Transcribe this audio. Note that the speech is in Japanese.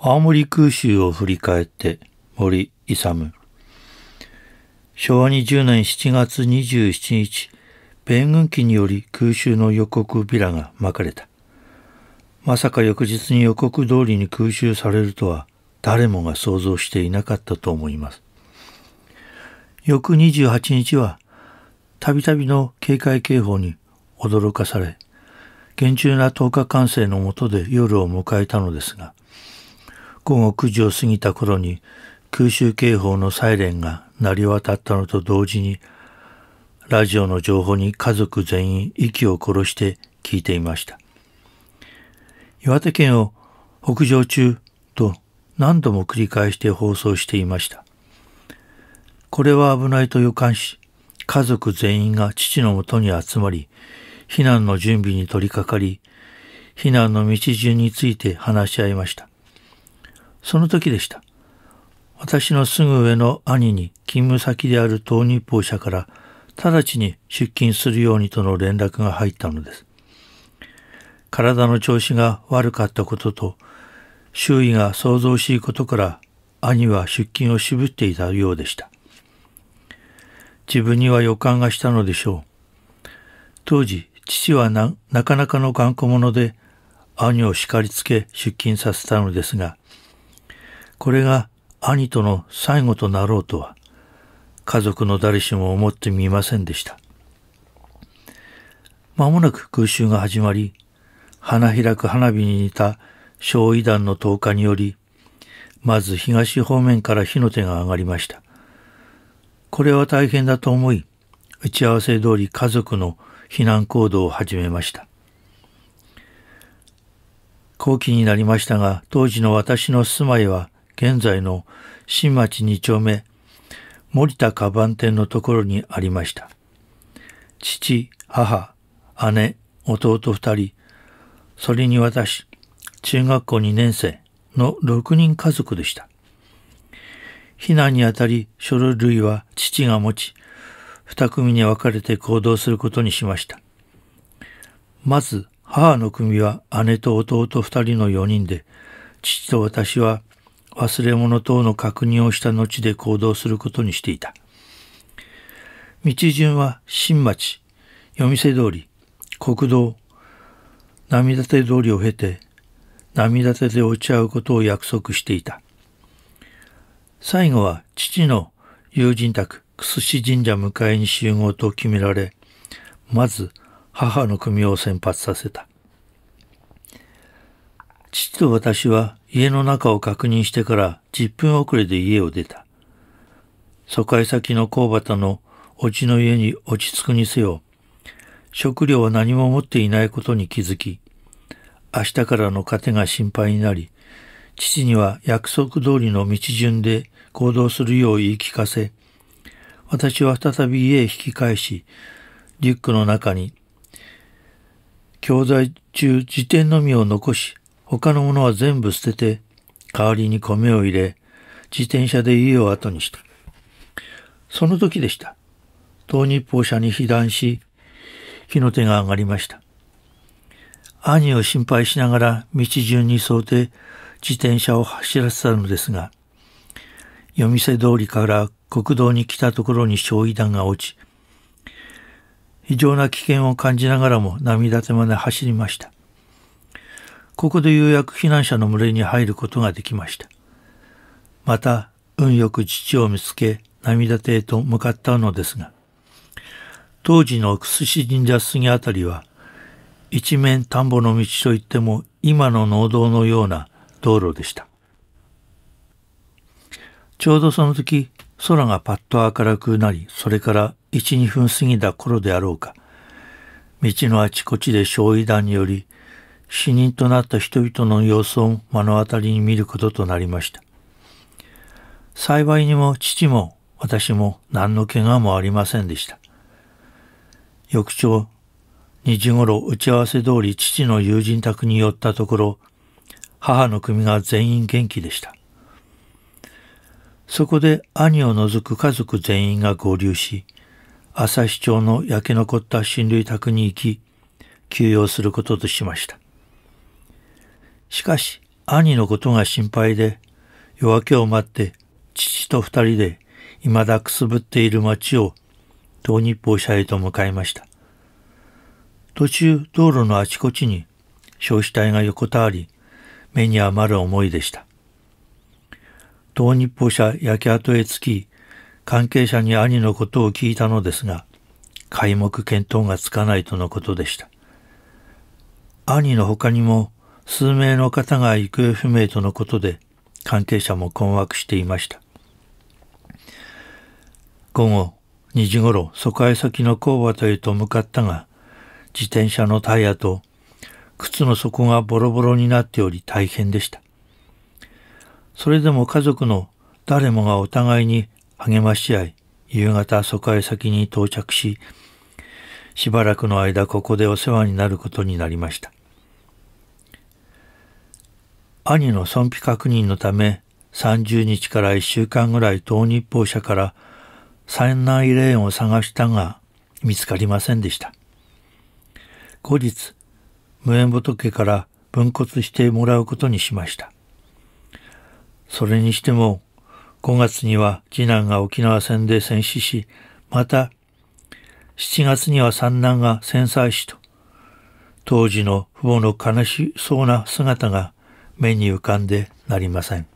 青森空襲を振り返って森勇昭和20年7月27日米軍機により空襲の予告ビラがまかれたまさか翌日に予告通りに空襲されるとは誰もが想像していなかったと思います翌28日はたびたびの警戒警報に驚かされ厳重な10日完制のもとで夜を迎えたのですが午後9時を過ぎた頃に空襲警報のサイレンが鳴り渡ったのと同時にラジオの情報に家族全員息を殺して聞いていました岩手県を北上中と何度も繰り返して放送していましたこれは危ないと予感し家族全員が父のもとに集まり避難の準備に取り掛かり避難の道順について話し合いましたその時でした。私のすぐ上の兄に勤務先である東日報社から直ちに出勤するようにとの連絡が入ったのです。体の調子が悪かったことと周囲が騒々しいことから兄は出勤を渋っていたようでした。自分には予感がしたのでしょう。当時、父はなかなかの頑固者で、兄を叱りつけ出勤させたのですが、これが兄との最後となろうとは、家族の誰しも思ってみませんでした。まもなく空襲が始まり、花開く花火に似た焼夷弾の投下により、まず東方面から火の手が上がりました。これは大変だと思い、打ち合わせ通り家族の避難行動を始めました。後期になりましたが、当時の私の住まいは現在の新町2丁目、森田カバン店のところにありました。父、母、姉、弟二人、それに私、中学校2年生の6人家族でした。避難にあたり、書類は父が持ち、二組に分かれて行動することにしました。まず、母の組は姉と弟二人の4人で、父と私は忘れ物等の確認をした後で行動することにしていた。道順は新町、夜店通り、国道、波立て通りを経て、波立てで落ち合うことを約束していた。最後は父の友人宅、楠志神社迎えに集合と決められ、まず母の組を先発させた。父と私は家の中を確認してから10分遅れで家を出た。疎開先の甲畑のおじの家に落ち着くにせよ、食料は何も持っていないことに気づき、明日からの糧が心配になり、父には約束通りの道順で行動するよう言い聞かせ、私は再び家へ引き返し、リュックの中に、教材中辞典のみを残し、他のものは全部捨てて、代わりに米を入れ、自転車で家を後にした。その時でした。東日報社に被弾し、火の手が上がりました。兄を心配しながら道順に沿うて自転車を走らせたのですが、夜店通りから国道に来たところに焼夷弾が落ち、非常な危険を感じながらも涙手まで走りました。ここでようやく避難者の群れに入ることができました。また、運よく父を見つけ、涙亭へと向かったのですが、当時の楠市神社杉あたりは、一面田んぼの道といっても今の農道のような道路でした。ちょうどその時、空がパッと明るくなり、それから一、二分過ぎた頃であろうか、道のあちこちで焼夷弾により、死人となった人々の様子を目の当たりに見ることとなりました。幸いにも父も私も何の怪我もありませんでした。翌朝、2時頃打ち合わせ通り父の友人宅に寄ったところ、母の組が全員元気でした。そこで兄を除く家族全員が合流し、朝日町の焼け残った親類宅に行き、休養することとしました。しかし、兄のことが心配で、夜明けを待って、父と二人で、未だくすぶっている町を、東日報社へと向かいました。途中、道路のあちこちに、焼死体が横たわり、目に余る思いでした。東日報社焼け跡へ着き、関係者に兄のことを聞いたのですが、皆目見当がつかないとのことでした。兄の他にも数名の方が行方不明とのことで、関係者も困惑していました。午後2時ごろ、疎開先の工場へと向かったが、自転車のタイヤと靴の底がボロボロになっており大変でした。それでも家族の誰もがお互いに励まし合い、夕方疎開先に到着し、しばらくの間ここでお世話になることになりました。兄の損否確認のため30日から1週間ぐらい東日報社から災慰霊園を探したが見つかりませんでした。後日、無縁仏から分骨してもらうことにしました。それにしても5月には次男が沖縄戦で戦死し、また7月には三男が戦災死と、当時の父母の悲しそうな姿が目に浮かんでなりません。